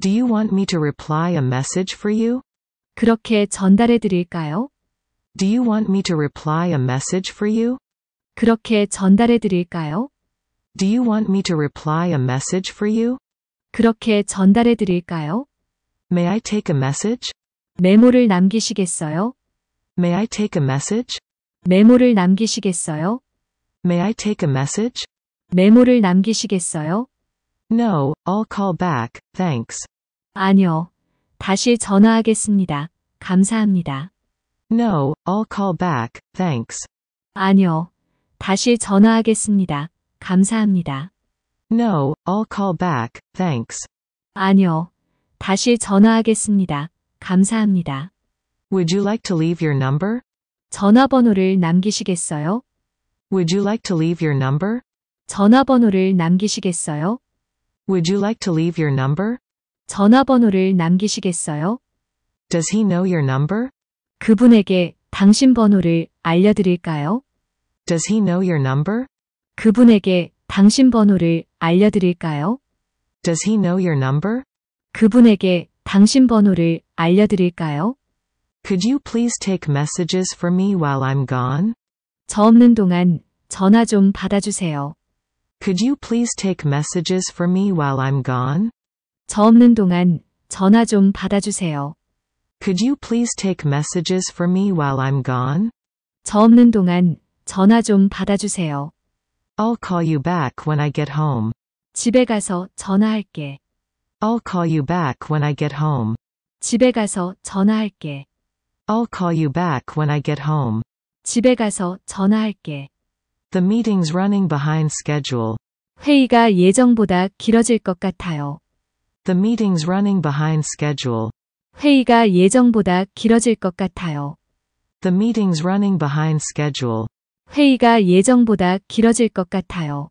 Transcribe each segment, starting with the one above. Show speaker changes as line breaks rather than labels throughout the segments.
Do you want me to reply a message for you? 그렇게 전달해 드릴까요?
Do you want me to reply a message for you? 그렇게 전달해 드릴까요? Do you want me to reply a message for you? 그렇게 전달해 드릴까요? May I take a message? 메모를 남기시겠어요? May I take a message? 메모를 남기시겠어요? May I take a message?
메모를 남기시겠어요? No, I'll call back, thanks. 아니요. 다시 전화하겠습니다. 감사합니다. No, I'll call back, thanks. 아니요. 다시 전화하겠습니다. 감사합니다.
No, I'll call back, thanks.
아니요. 다시 전화하겠습니다. 감사합니다.
Would you like to leave your number?
전화번호를 남기시겠어요?
Would you like to leave your number?
전화번호를 남기시겠어요?
Would you like to leave your number? 전화번호를 남기시겠어요? Does he know your number? 그분에게 당신 번호를 알려드릴까요? Does he know your number? 그분에게 당신 번호를 알려드릴까요? Does he know your number? 그분에게 당신 번호를 알려드릴까요? Could you please take messages for me while I'm gone? 저 없는 동안 전화 좀 받아주세요. Could you please take messages for me while I'm gone? 저 없는 동안 전화 좀 받아주세요. Could you please take messages for me while I'm gone? 저 없는 동안 전화 좀 받아주세요. I'll call you back when I get home. 집에 가서 전화할게. I'll call you back when I get home.
집에 가서 전화할게.
I'll call you back when I get home.
집에 가서 전화할게.
The meeting's running behind schedule.
회의가 예정보다 길어질 것 같아요. The meeting's
running behind schedule.
회의가 예정보다 길어질 것 같아요.
The meeting's running behind schedule.
회의가 예정보다 길어질 것 같아요.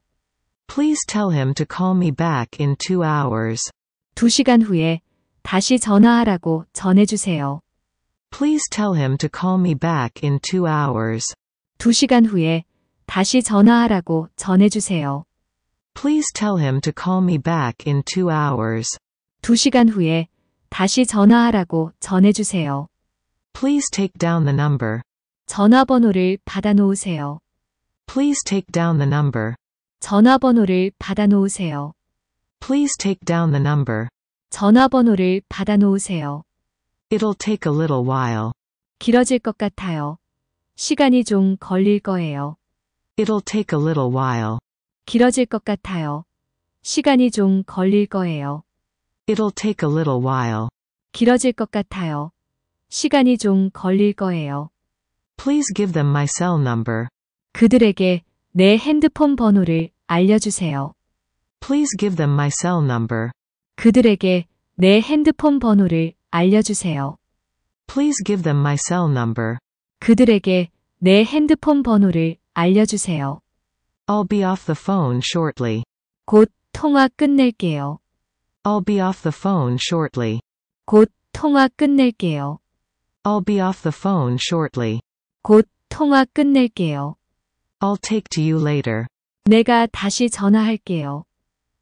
Please tell him to call me back in two hours. 2시간 후에 다시 전화하라고
전해주세요.
Please tell him to call me back in two hours.
2시간 후에 다시 전화하라고 전해주세요.
Please tell him to call me back in two hours. 2시간
후에 다시 전화하라고 전해주세요.
Please take down the number.
전화번호를 받아놓으세요.
Please take down the number.
전화번호를 받아놓으세요.
Please take down the number.
전화번호를 받아놓으세요.
It'll take a little while.
길어질 것 같아요. 시간이 좀 걸릴 거예요.
It'll take a little while.
길어질 것 같아요. 시간이 좀 걸릴 거예요. It'll take
a little while.
길어질 것 같아요. 시간이 좀 걸릴 거예요.
Please give them my cell number.
그들에게 내 핸드폰 번호를
알려주세요. Please give them my cell number. 그들에게 내 핸드폰 번호를 알려주세요. Please give them my cell number. 그들에게 내 핸드폰 번호를 알려주세요. I'll be off the phone shortly. 곧 통화 끝낼게요. I'll be off the phone shortly. 곧 통화 끝낼게요. I'll be off the phone shortly.
곧 통화 끝낼게요. I'll take to you later. 내가 다시 전화할게요.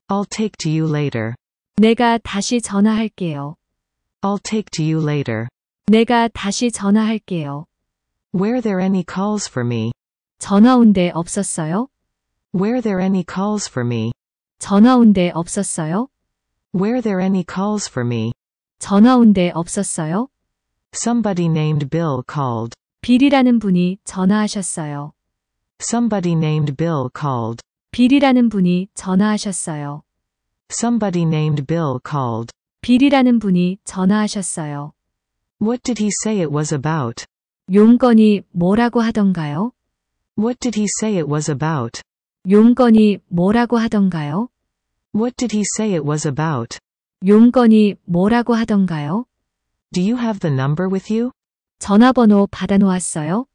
I'll take to you later. 내가 다시 전화할게요. I'll take to
you later.
내가 다시 전화할게요.
Were there any calls for me? 전화 온 데 없었어요? Were there any calls for me? 전화 온데 없었어요? Were there any calls for me? 전화 온데 없었어요? Somebody named Bill called.
빌이라는 분이 전화하셨어요.
Somebody named Bill called.
빌이라는 분이 전화하셨어요.
Somebody named Bill called.
빌이라는 분이 전화하셨어요.
What did he say it was about?
용건이 뭐라고 하던가요?
What did he say it was about? 용건이 뭐라고 하던가요? What did he
say it was about?
용건이 뭐라고 하던가요? Do you have the number with you? 전화번호 받아놓았어요?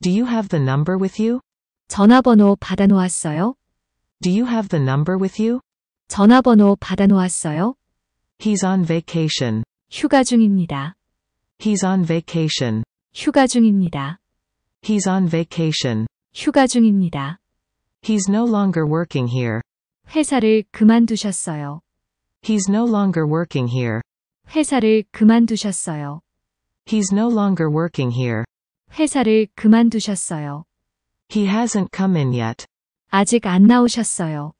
Do you have the number with you? 전화번호 받아놓았어요? Do you have the number with you? 전화번호 받아놓았어요? He's on vacation. 휴가 중입니다. He's on vacation. 휴가 중입니다. He's on vacation. 휴가 중입니다. He's no longer working here.
회사를 그만두셨어요.
He's no longer working here.
회사를 그만두셨어요.
He's no longer working here.
회사를 그만두셨어요.
He hasn't come in yet.
아직 안 나오셨어요.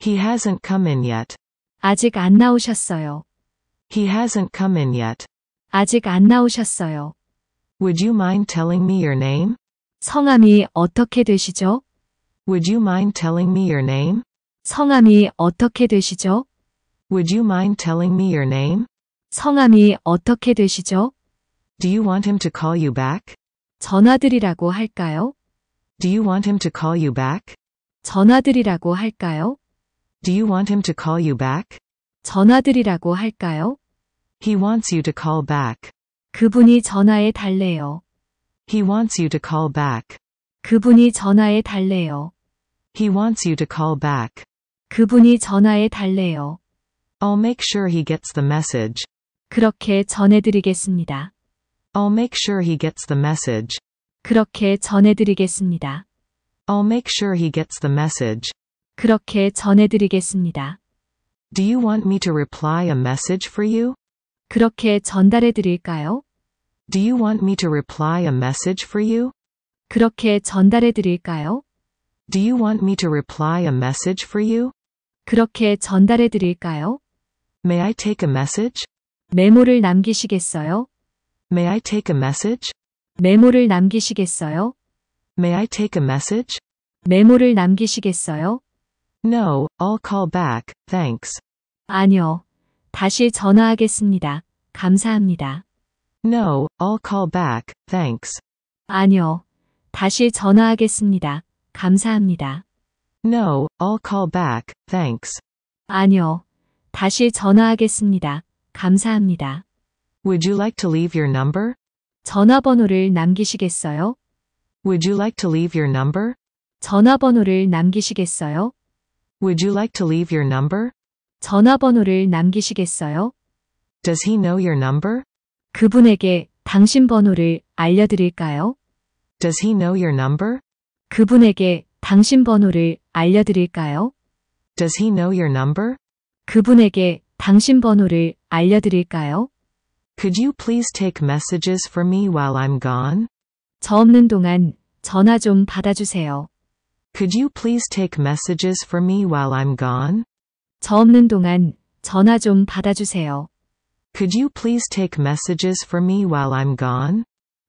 He hasn't come in yet.
아직 안 나오셨어요.
He hasn't come in yet. 아직 안 나오셨어요. Would you mind telling me your name? 성함이 어떻게 되시죠? Would you mind telling me your name? 성함이 어떻게 되시죠? Would you mind telling me your name? 성함이 어떻게 되시죠? Do you want him to call you back?
전화드리라고 할까요?
Do you want him to call you back?
전화드리라고 할까요?
Do you want him to call you back?
전화드리라고 할까요?
He wants you to call back. 그분이 전화해
달래요. He wants you
to call back.
그분이 전화해 달래요.
He wants you to call back. 그분이 전화해 달래요. I'll make sure he gets the message.
그렇게 전해드리겠습니다.
I'll make sure he gets the message.
그렇게 전해드리겠습니다.
I'll make sure he gets the message.
그렇게 전해드리겠습니다.
Do you want me to reply a message for you? 그렇게 전달해 드릴까요? Do you want me to reply a message
for you? 그렇게 전달해 드릴까요?
Do you want me to reply a message for you?
그렇게 전달해 드릴까요?
May I take a message? 메모를 남기시겠어요? May I take a message? 메모를 남기시겠어요? May I take a message? 메모를 남기시겠어요? No, I'll call back, thanks. 아니요. 다시
전화하겠습니다. 감사합니다.
No, I'll
call back,
thanks.
아니요. 다시 전화하겠습니다. 감사합니다.
No, I'll call back, thanks. 아니요. 다시 전화하겠습니다. 감사합니다. Would you like to leave your number? 전화번호를 남기시겠어요? Would you like to leave your number? 전화번호를 남기시겠어요? Would you like to leave your number? 전화번호를 남기시겠어요? Does he know your number? 그분에게 당신 번호를 알려드릴까요? Does he know your number? 그분에게 당신 번호를 알려드릴까요? Does he know your number? 그분에게 당신 번호를 알려드릴까요? Could you please take messages for me while I'm gone? 저 없는 동안 전화 좀 받아주세요. Could you please take messages for me while I'm gone? 저 없는 동안 전화 좀 받아주세요. Could you please take messages for me while I'm gone?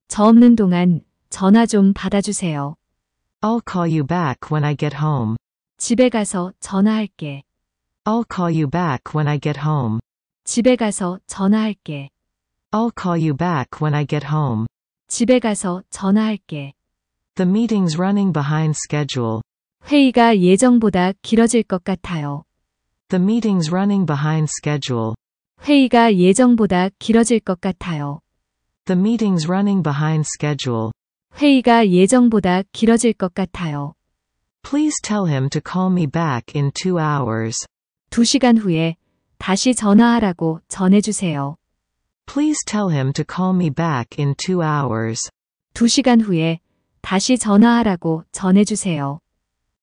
저 없는 동안
전화 좀 받아주세요.
I'll call you back when I get home.
집에 가서 전화할게.
I'll call you back when I get home.
집에 가서 전화할게.
I'll call you back when I get home.
집에 가서 전화할게.
The meeting's running behind schedule.
회의가 예정보다 길어질 것 같아요.
The meeting's running behind schedule.
회의가 예정보다 길어질 것 같아요.
The meeting's running behind schedule.
회의가 예정보다 길어질 것 같아요.
Please tell him to call me back in two hours. 2시간
후에 다시
전화하라고
전해주세요.
Please tell him to call me back in two hours. 2시간
후에 다시 전화하라고 전해주세요.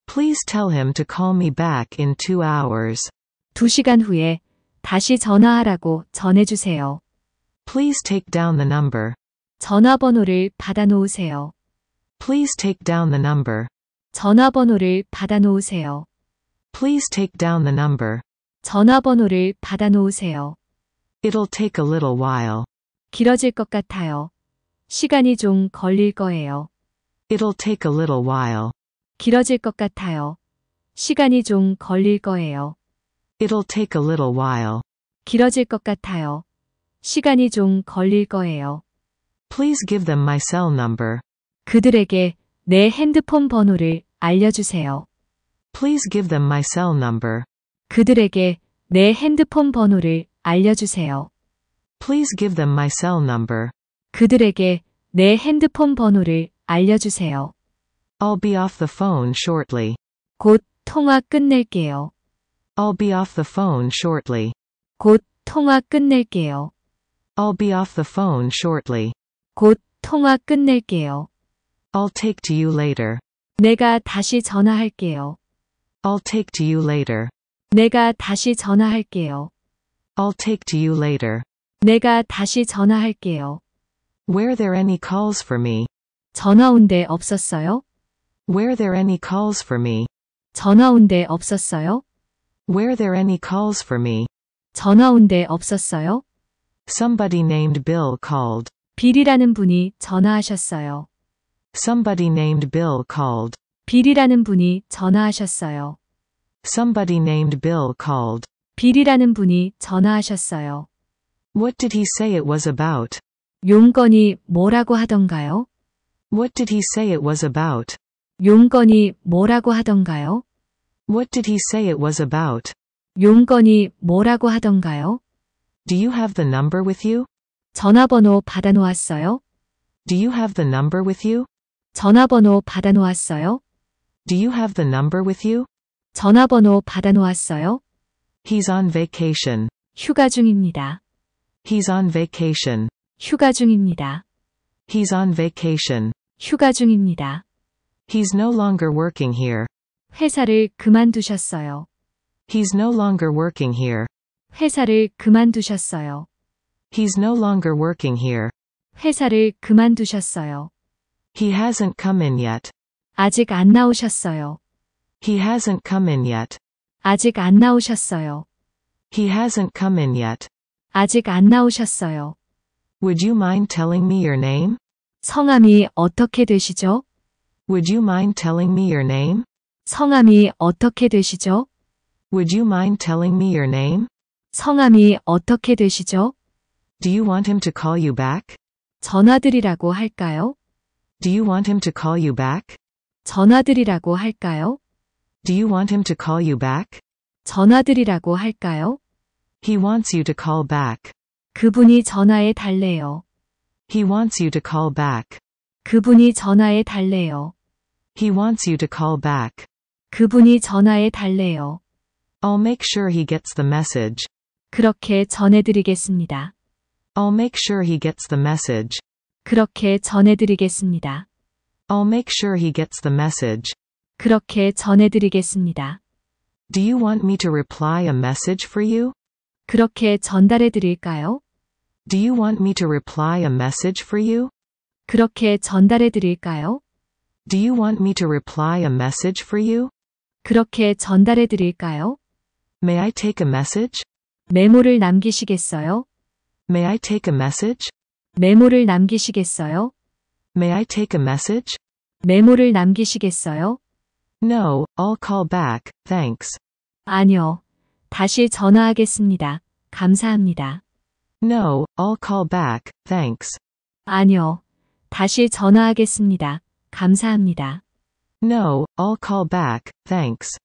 Please tell him to call me back in two hours.
2시간 후에 다시 전화하라고
전해주세요. Please take down the number. 전화번호를 받아놓으세요. Please take down the number. 전화번호를 받아놓으세요. Please take down the number. 전화번호를 받아놓으세요.
It'll take a little while.
길어질 것 같아요. 시간이 좀 걸릴 거예요.
It'll take a little while.
길어질 것 같아요. 시간이 좀 걸릴 거예요.
It'll take a little while.
길어질 것 같아요. 시간이 좀 걸릴 거예요.
Please give them my cell number.
그들에게 내 핸드폰 번호를 알려주세요. Please
give them my cell number. 그들에게 내 핸드폰 번호를 알려주세요. Please give them my cell number. 그들에게 내 핸드폰 번호를 알려주세요. I'll be off the phone shortly. 곧 통화 끝낼게요. I'll be off the phone shortly. 곧 통화 끝낼게요. I'll be off the phone shortly. 곧 통화 끝낼게요. I'll take to you later. 내가
다시 전화할게요. I'll take to you later. 내가 다시 전화할게요.
I'll take to you later. 내가 다시 전화할게요. Were there any calls for me? 전화 온 없었어요? Were there any calls for me? 전화 온 없었어요? Were there any calls for me? 전화 온 없었어요? Somebody named Bill called.
빌이라는 분이 전화하셨어요.
Somebody named Bill called.
빌이라는 분이 전화하셨어요.
Somebody named Bill called.
빌이라는 분이 전화하셨어요.
What did he say it was about? 용건이 뭐라고 하던가요? What did he say it was about? 용건이 뭐라고 하던가요? What did he say it was about? 용건이 뭐라고 하던가요? Do you have the number with you? 전화번호 받아놓았어요? Do you have the number with you? 전화번호 받아놓았어요? Do you have the number with you? 전화번호 받아놓았어요? He's on vacation. 휴가 중입니다. He's on vacation. 휴가 중입니다. He's on vacation.
휴가 중입니다.
He's no longer working here.
회사를 그만두셨어요.
He's no longer working here.
회사를 그만두셨어요.
He's no longer working here.
회사를 그만두셨어요.
He hasn't come in yet.
아직 안 나오셨어요. He hasn't come
in yet. 아직 안 나오셨어요. He hasn't come in yet. 아직 안 나오셨어요. Would you mind telling me your name? 성함이 어떻게 되시죠? Would you mind telling me your name? 성함이 어떻게 되시죠? Would you mind telling me your name? 성함이 어떻게 되시죠? Do you want him to call you back? 전화드리라고 할까요? Do you want him to call you back? 전화드리라고 할까요? Do you want him to call you back? 전화드리라고 할까요? He wants you to call back. 그분이 전화해 달래요. He wants you to call back. 그분이 전화해 달래요. He wants you to call back. 그분이 전화해 달래요. I'll make sure he gets the message. 그렇게 전해드리겠습니다. I'll make sure he gets the message. 그렇게 전해드리겠습니다. I'll make sure he gets the message. 그렇게 전해드리겠습니다. Do you want me to reply a message for you? 그렇게 전달해드릴까요? Do you want me to reply a message for you? 그렇게 전달해드릴까요? Do you want me to reply a message for you? 그렇게 전달해 드릴까요? May I take a message? 메모를 남기시겠어요? May I take a message? 메모를 남기시겠어요? May I take
a message? 메모를 남기시겠어요? No, I'll call back. Thanks. 아니요. 다시 전화하겠습니다. 감사합니다.
No, I'll call back. Thanks. 아니요. 다시 전화하겠습니다.
감사합니다.
No,
I'll call back,
thanks.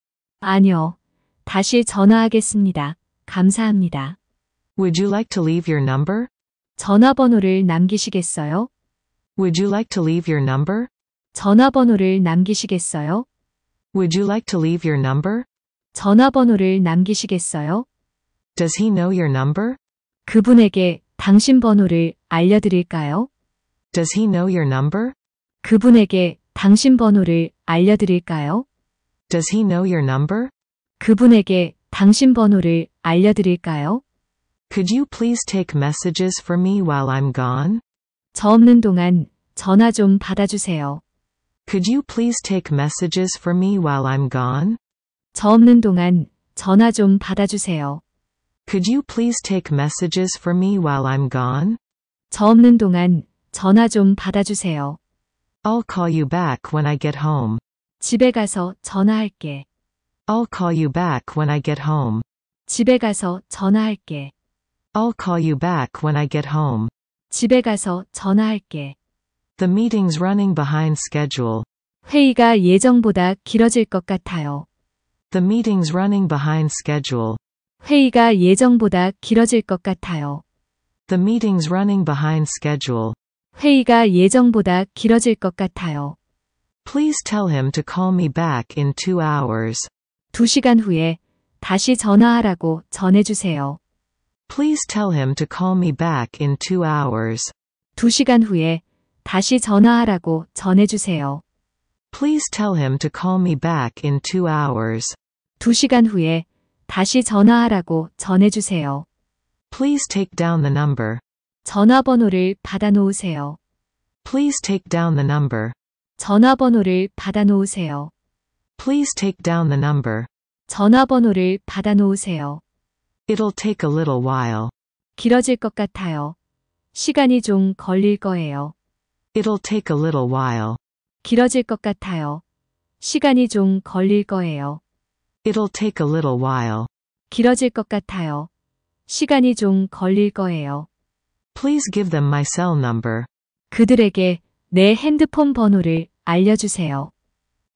아니요. 다시 전화하겠습니다. 감사합니다.
Would you like to leave your number?
전화번호를 남기시겠어요?
Would you like to leave your number? 전화번호를 남기시겠어요? Would you like to leave your number? 전화번호를 남기시겠어요? Does he know your number? 그분에게 당신 번호를 알려드릴까요? Does he know your number?
그분에게 당신 번호를 알려드릴까요? Does he know your number? 그분에게 당신 번호를 알려드릴까요? Could you please
take messages for me while I'm gone? 저 없는 동안 전화 좀 받아주세요. Could you please take messages for me while I'm gone? 저 없는 동안 전화 좀
받아주세요. Could you please
take messages for me while I'm gone?
저 없는 동안 전화 좀 받아주세요.
I'll call you back when I get home. 집에 가서 전화할게. I'll call you back when I get home.
집에 가서 전화할게. I'll call
you back when I get home.
집에 가서 전화할게. The meeting's running
behind schedule.
회의가 예정보다 길어질 것 같아요. The
meeting's running behind schedule.
회의가 예정보다 길어질 것 같아요.
The meeting's running behind schedule.
회의가 예정보다 길어질 것 같아요.
Please tell him to call me back in two hours.
2시간 후에 다시 전화하라고 전해주세요.
Please tell him to call me back in two hours.
2시간 후에 다시 전화하라고 전해주세요.
Please tell him to call me back in two hours.
2시간 후에 다시 전화하라고 전해주세요. Please
take down the number.
전화번호를 받아놓으세요.
Please take down the number.
전화번호를 받아놓으세요.
Please take down the number.
전화번호를 받아놓으세요.
It'll take a little while.
길어질 것 같아요. 시간이 좀 걸릴 거예요.
It'll take a little while.
길어질 것 같아요. 시간이 좀 걸릴 거예요.
It'll take a little while.
길어질 것 같아요. 시간이 좀 걸릴 거예요.
Please give them my cell number.
그들에게 내 핸드폰
번호를 알려주세요.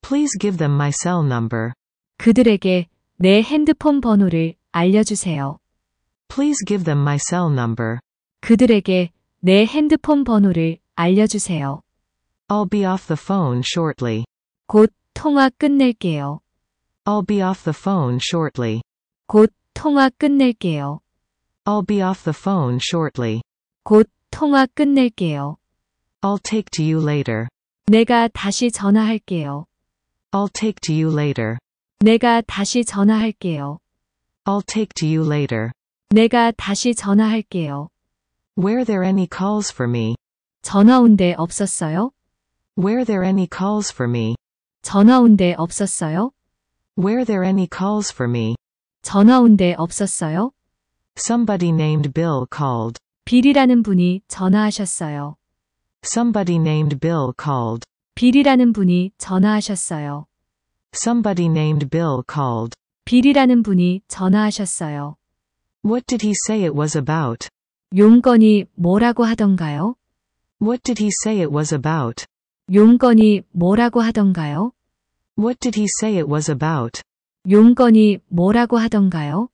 Please give them my cell number. 그들에게 내 핸드폰 번호를 알려주세요. Please give them my cell number. 그들에게 내 핸드폰 번호를 알려주세요. I'll be off the phone shortly. 곧 통화 끝낼게요. I'll be off the phone shortly. 곧 통화 끝낼게요. I'll be off the phone shortly. 곧 통화 끝낼게요. I'll take to you later.
내가 다시 전화할게요.
I'll take to you later.
내가 다시 전화할게요.
I'll take to you later.
내가 다시 전화할게요.
Were there any calls for me? 전화 온 데 없었어요? Were there any calls for me? 전화 온 없었어요? Were there any calls for me? 전화 온 없었어요? Somebody named Bill called.
빌이라는 분이 전화하셨어요.
Somebody named Bill called.
빌이라는 분이 전화하셨어요.
Somebody named Bill called.
빌이라는 분이 전화하셨어요.
What did he say it was about?
용건이 뭐라고 하던가요?
What did he say it was about?
용건이 뭐라고 하던가요?
What did he say it was about? 용건이 뭐라고
하던가요?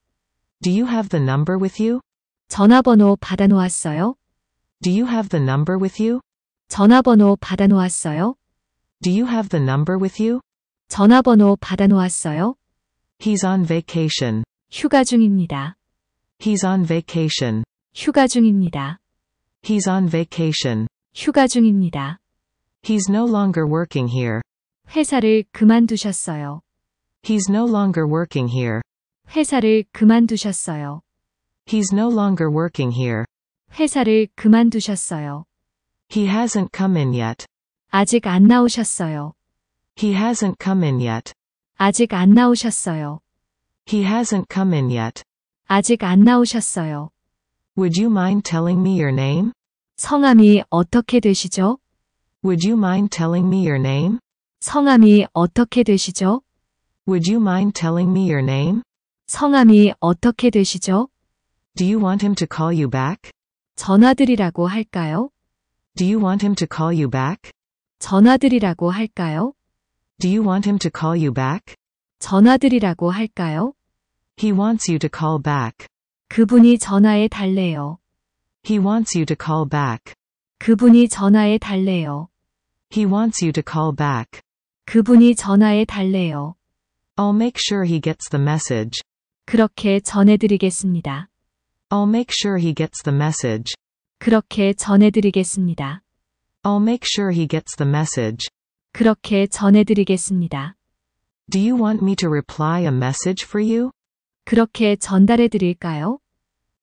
Do you have the number with you? 전화번호 받아놓았어요? Do you have the number with you? 전화번호 받아놓았어요? Do you have the number with you? 전화번호 받아놓았어요? He's on vacation. 휴가 중입니다. He's on vacation. 휴가 중입니다. He's on vacation. 휴가 중입니다. He's no longer working here.
회사를 그만두셨어요.
He's no longer working here.
회사를 그만두셨어요.
He's no longer working here.
회사를 그만두셨어요.
He hasn't come in yet. 아직 안 나오셨어요. He hasn't come in yet. 아직 안 나오셨어요. He hasn't come in yet. 아직 안 나오셨어요. Would you mind telling me your name? 성함이 어떻게 되시죠? Would you mind telling me your name? 성함이 어떻게 되시죠? Would you mind telling me your name? 성함이 어떻게 되시죠? Do you want him to call you back?
전화드리라고 할까요?
Do you want him to call you back?
전화드리라고 할까요?
Do you want him to call you back?
전화드리라고 할까요?
He wants you to call back.
그분이 전화에 달래요.
He wants you to call back. 그분이 전화에 달래요. He wants you to call back. 그분이 전화에 전화해 달래요. I'll make sure he gets the message. 그렇게 전해드리겠습니다. I'll make sure he gets the message.
그렇게 전해드리겠습니다.
I'll make sure he gets the message.
그렇게 전해드리겠습니다.
Do you want me to reply a message for you? 그렇게 전달해드릴까요?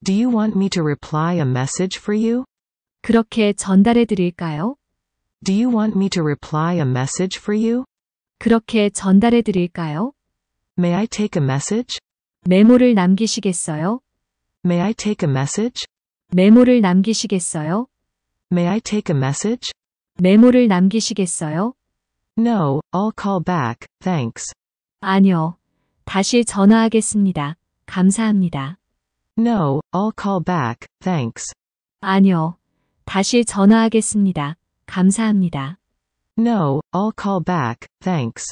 Do you want me to reply a message for you? 그렇게 전달해드릴까요? Do you want me to reply a message for you? 그렇게 전달해드릴까요? May I take a message? 메모를 남기시겠어요? May I take a message? 메모를 남기시겠어요? May I take a message? 메모를 남기시겠어요?
No, I'll call back, thanks. 아니요. 다시 전화하겠습니다. 감사합니다. No, I'll call back, thanks. 아니요. 다시 전화하겠습니다. 감사합니다.
No, I'll call back, thanks.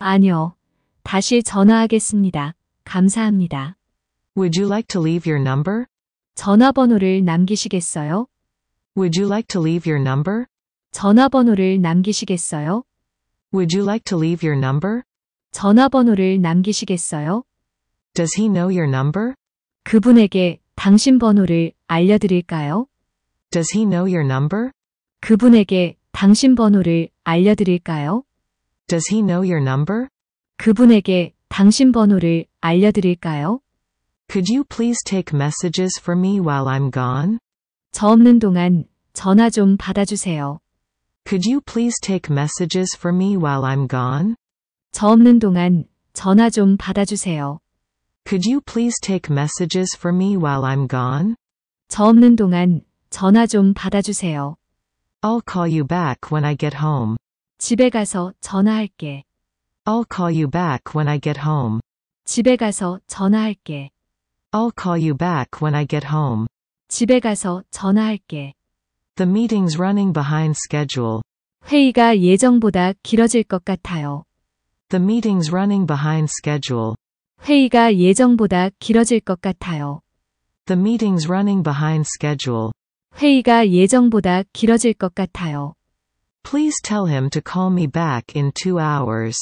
아니요. 다시 전화하겠습니다. 감사합니다. Would you like to leave your number? 전화번호를 남기시겠어요? Would you like to leave your number? 전화번호를 남기시겠어요? Would you like to leave your number? 전화번호를 남기시겠어요? Does he know your number? 그분에게 당신 번호를 알려드릴까요? Does he know your number? 그분에게 당신 번호를 알려드릴까요? Does he know your number? 그분에게 당신 번호를 알려드릴까요? Could you please take messages for me while I'm gone? 저 없는 동안 전화 좀 받아주세요. Could you please take messages for me while I'm gone? 저 없는 동안 전화 좀 받아주세요. Could you please take messages for me while I'm gone? 저 없는
동안 전화 좀 받아주세요.
I'll call you back when I get home.
집에 가서 전화할게.
I'll call you back when I get home.
집에 가서 전화할게.
I'll call you back when I get home.
집에 가서 전화할게.
The meeting's running behind schedule.
회의가 예정보다 길어질 것 같아요.
The meeting's running behind schedule.
회의가 예정보다 길어질 것 같아요.
The meeting's running behind schedule.
회의가 예정보다 길어질 것 같아요.
Please tell him to call me back in two hours.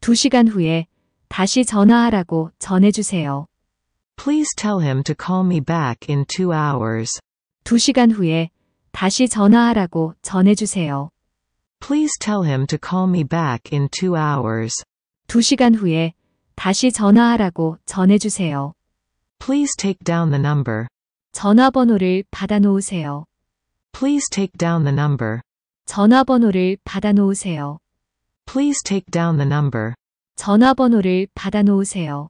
2시간
후에 다시 전화하라고 전해주세요.
Please tell him to call me back in two hours.
2시간 후에 다시 전화하라고 전해주세요.
Please tell him to call me back in two hours. 2시간
후에 다시 전화하라고
전해주세요. Please take down the number. 전화번호를 받아놓으세요. Please take down the number. 전화번호를
받아놓으세요.
Please take down the number.
전화번호를 받아놓으세요.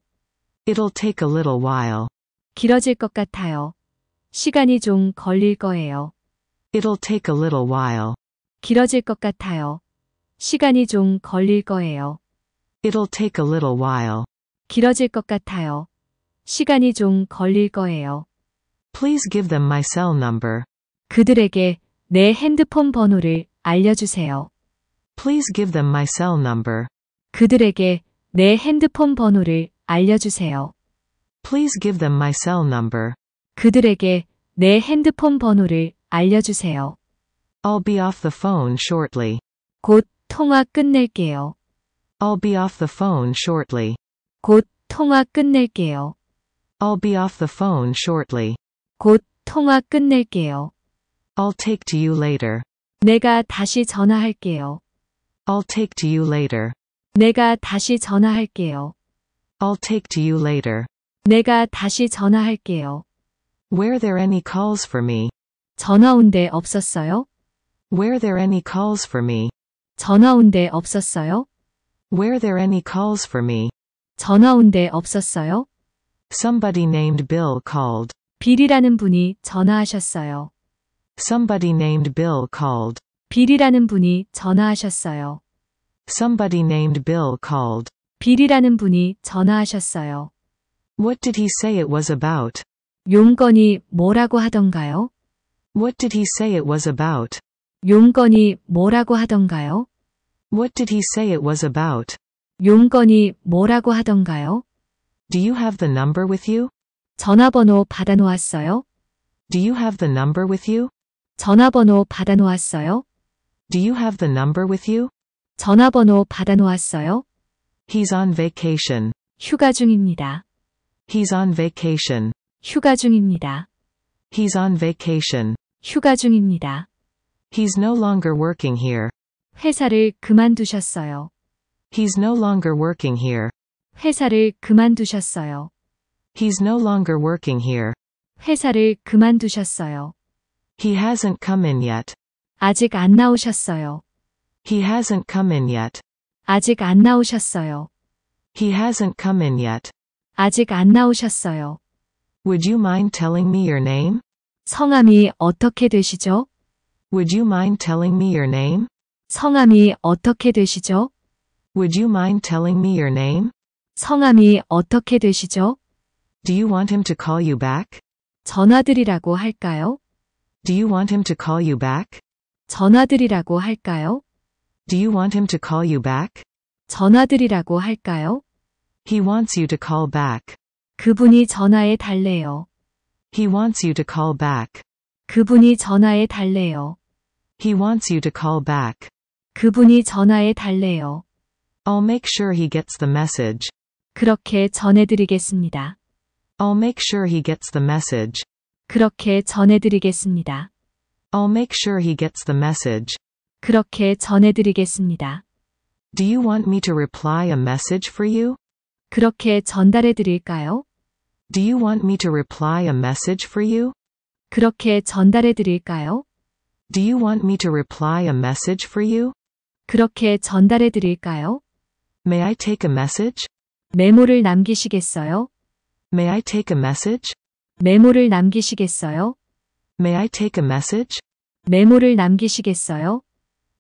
It'll take a little while.
길어질 것 같아요. 시간이 좀 걸릴 거예요.
It'll take a little while.
길어질 것 같아요. 시간이 좀 걸릴 거예요.
It'll take a little while.
길어질 것 같아요. 시간이 좀 걸릴 거예요.
Please give them my cell number.
그들에게 내 핸드폰 번호를 알려주세요.
Please give them my cell number. 그들에게 내 핸드폰 번호를 알려주세요. Please give them my cell number. 그들에게 내 핸드폰 번호를 알려주세요. I'll be off the phone shortly. 곧
통화 끝낼게요.
I'll be off the phone shortly. 곧 통화 끝낼게요. I'll be off the phone shortly. 곧 통화
끝낼게요.
I'll take to you later.
내가 다시 전화할게요. I'll take
to you later.
내가 다시 전화할게요. I'll take to you later. 내가 다시 전화할게요. Were there any calls
for me? 전화 온 없었어요? Were there any calls for me? 전화 온 없었어요? Were there any calls for me? 전화 온 없었어요? Somebody named Bill called. 빌이라는 분이
전화하셨어요.
Somebody named Bill called.
빌이라는 분이 전화하셨어요.
Somebody named Bill called.
빌이라는 분이 전화하셨어요.
What did he say it was about? 용건이 뭐라고 하던가요? What did he say it was about? 용건이 뭐라고 하던가요? What did he say it was about? 용건이 뭐라고 하던가요? Do you have the number with you? 전화번호 받아놓았어요? Do you have the number with you? 전화번호 받아놓았어요? Do you have the number with you? 전화번호 받아놓았어요? He's on vacation. 휴가 중입니다. He's on vacation. 휴가 중입니다. He's on vacation.
휴가 중입니다.
He's no longer working here.
회사를 그만두셨어요.
He's no longer working here.
회사를 그만두셨어요.
He's no longer working here.
회사를 그만두셨어요.
He hasn't come in yet.
아직 안 나오셨어요. He hasn't
come in yet. 아직 안 나오셨어요. He hasn't come in yet. 아직 안 나오셨어요. Would you mind telling me your name? 성함이 어떻게 되시죠? Would you mind telling me your name? 성함이 어떻게 되시죠? Would you mind telling me your name? 성함이 어떻게 되시죠? Do you want him to call you back? 전화드리라고 할까요? Do you want him to call you back? 전화드리라고 할까요? Do you want him to call you back? 전화드리라고 할까요? He wants you to call back. 그분이 전화에 달래요. He wants you to call back. 그분이 전화에 달래요. He wants you to call back. 그분이 전화에 전화해 달래요. I'll make sure he gets the message. 그렇게
전해드리겠습니다.
I'll make sure he gets the message. 그렇게 전해드리겠습니다. I'll make sure he gets the message. 그렇게 전해드리겠습니다. Do you want me to reply a message for you? 그렇게 전달해 드릴까요? Do you want me to reply a message for you? 그렇게 전달해 드릴까요? Do you want me to reply a message for you? 그렇게 전달해 드릴까요? May I take a message? 메모를 남기시겠어요? May I take a message? 메모를 남기시겠어요? May I take a message? 메모를 남기시겠어요?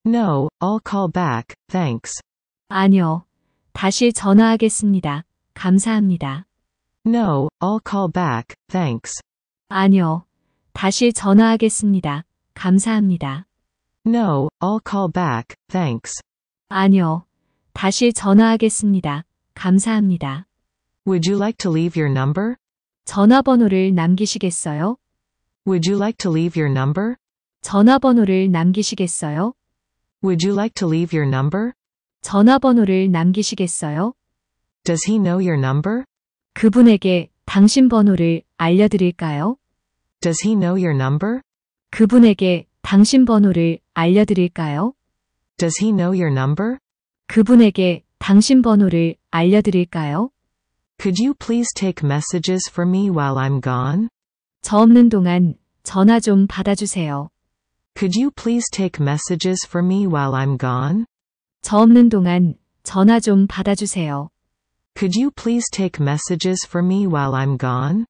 No, I'll call back, thanks. 아니요.
다시 전화하겠습니다. 감사합니다.
No, I'll call back, thanks. 아니요. 다시
전화하겠습니다. 감사합니다.
No,
I'll call back,
thanks.
아니요. 다시 전화하겠습니다. 감사합니다. Would you like to
leave your number?
전화번호를 남기시겠어요? Would you like to
leave your number? 전화번호를 남기시겠어요? Would you like to leave your number? 전화번호를 남기시겠어요? Does he know your number? 그분에게 당신 번호를 알려드릴까요? Does he know your number?
그분에게 당신 번호를 알려드릴까요? Does he know your number? 그분에게 당신 번호를 알려드릴까요? Could you
please take messages for me while I'm gone? 저 없는 동안 전화 좀 받아주세요. Could you please take messages for me while I'm gone? 저 없는 동안 전화 좀
받아주세요. Could you
please take messages for me while I'm gone?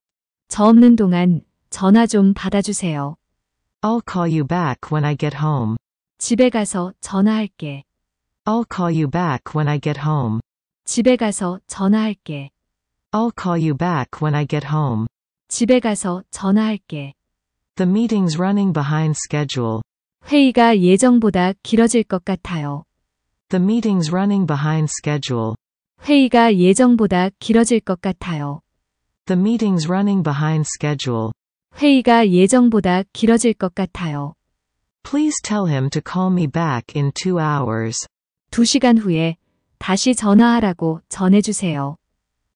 저 없는 동안 전화 좀 받아주세요. I'll call you back when I get home. 집에 가서 전화할게. I'll call you back when I get home.
집에 가서 전화할게. I'll
call you back when I get home.
집에 가서 전화할게. The meeting's
running behind schedule.
회의가 예정보다 길어질 것 같아요.
The meeting's running behind schedule.
회의가 예정보다 길어질 것 같아요.
The meeting's running behind schedule.
회의가 예정보다 길어질 것 같아요.
Please tell him to call me back in two hours.
2시간 후에 다시 전화하라고 전해주세요.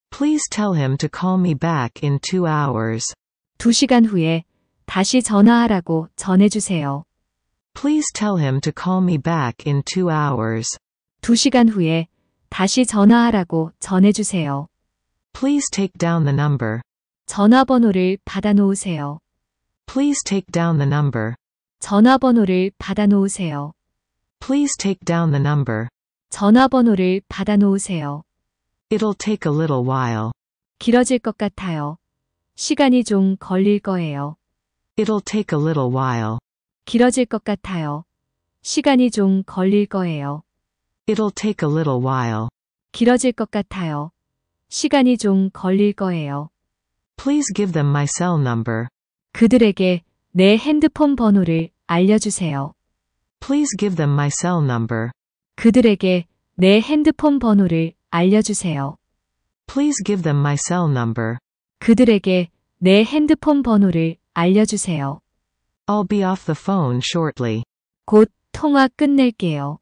Please tell
him to call me back in two hours. 2시간 후에
다시 전화하라고 전해주세요.
Please tell him to call me back in two hours.
2시간 후에 다시 전화하라고 전해주세요. Please take down the number. 전화번호를 받아놓으세요. Please take down the number. 전화번호를 받아놓으세요. Please take down the number. 전화번호를 받아놓으세요.
It'll take a little while.
길어질 것 같아요. 시간이 좀 걸릴 거예요. It'll take a
little while.
길어질 것 같아요. 시간이 좀 걸릴 거예요.
It'll take a little while.
길어질 것 같아요. 시간이 좀 걸릴 거예요.
Please give them my cell number.
그들에게 내
핸드폰 번호를 알려주세요. Please give them my cell number. 그들에게 내 핸드폰 번호를 알려주세요. Please give them my cell number. 그들에게 내 핸드폰 번호를 알려주세요. 알려주세요. I'll be off the phone shortly. 곧 통화 끝낼게요.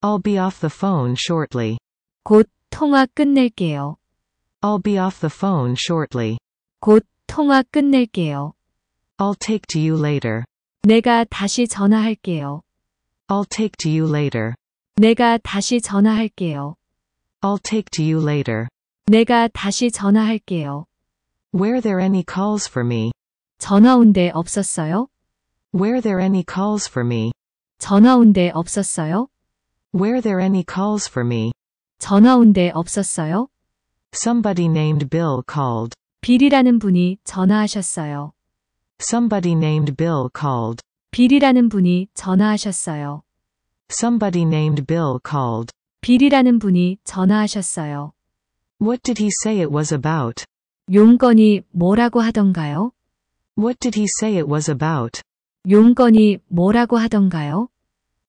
I'll be off the phone shortly. 곧 통화 끝낼게요. I'll be off the phone shortly. 곧 통화 끝낼게요. I'll take to you later.
내가 다시 전화할게요.
I'll take to you later.
내가 다시 전화할게요.
I'll take to you later.
내가 다시
전화할게요. Were there any calls for me? 전화 온데 없었어요? Were there any calls for me? 전화 온 없었어요? Were there any calls for me? 전화 온 없었어요? Somebody named Bill called.
빌이라는 분이 전화하셨어요.
Somebody named Bill called.
빌이라는 분이 전화하셨어요.
Somebody named Bill called.
빌이라는 분이 전화하셨어요.
What did he say it was about?
용건이 뭐라고 하던가요?
What did he say it was about?
용건이 뭐라고 하던가요?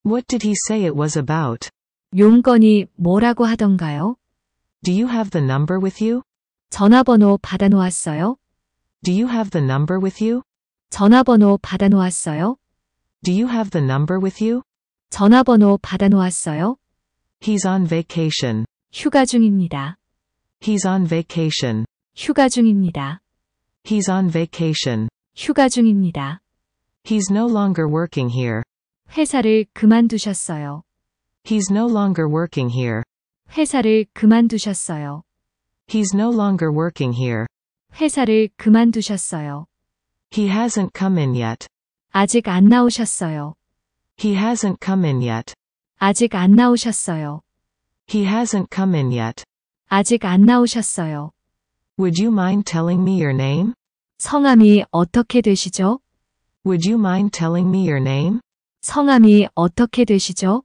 What did he say it was about? 용건이 뭐라고 하던가요? Do you have the number with you? 전화번호 받아놓았어요? Do you have the number with you? 전화번호 받아놓았어요? Do you have the number with you? 전화번호 받아놓았어요? He's on vacation. 휴가 중입니다. He's on vacation.
휴가 중입니다.
He's on vacation.
휴가 중입니다.
He's no longer working here.
회사를 그만두셨어요. He's no
longer working here.
회사를 그만두셨어요. He's no longer
working here.
회사를 그만두셨어요.
He hasn't come in yet. 아직 안 나오셨어요. He hasn't come in yet. 아직 안 나오셨어요. He hasn't come in yet. 아직 안 나오셨어요. Would you mind telling me your name? 성함이 어떻게 되시죠? Would you mind telling me your name? 성함이 어떻게 되시죠?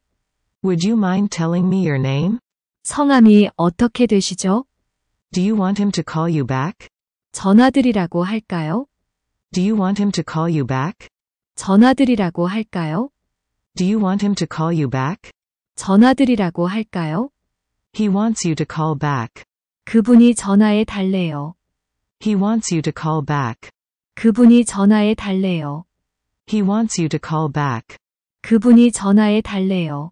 Would you mind telling me your name? 성함이 어떻게 되시죠? Do you want him to call you back? 전화드리라고 할까요? Do you want him to call you back?
전화드리라고 할까요?
Do you want him to call you back?
전화드리라고 할까요?
He wants you to call back.
그분이 전화해 달래요.
He wants you to call back. 그분이 전화해 달래요. He wants you to call back. 그분이 전화해 달래요.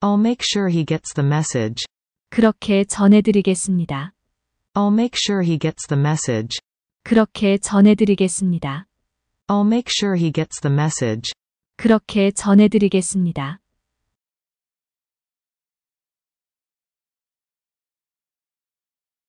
I'll make sure he gets the message. 그렇게
전해드리겠습니다.
I'll make sure he gets the message.
그렇게 전해드리겠습니다. I'll make sure he gets
the message.
그렇게 전해드리겠습니다.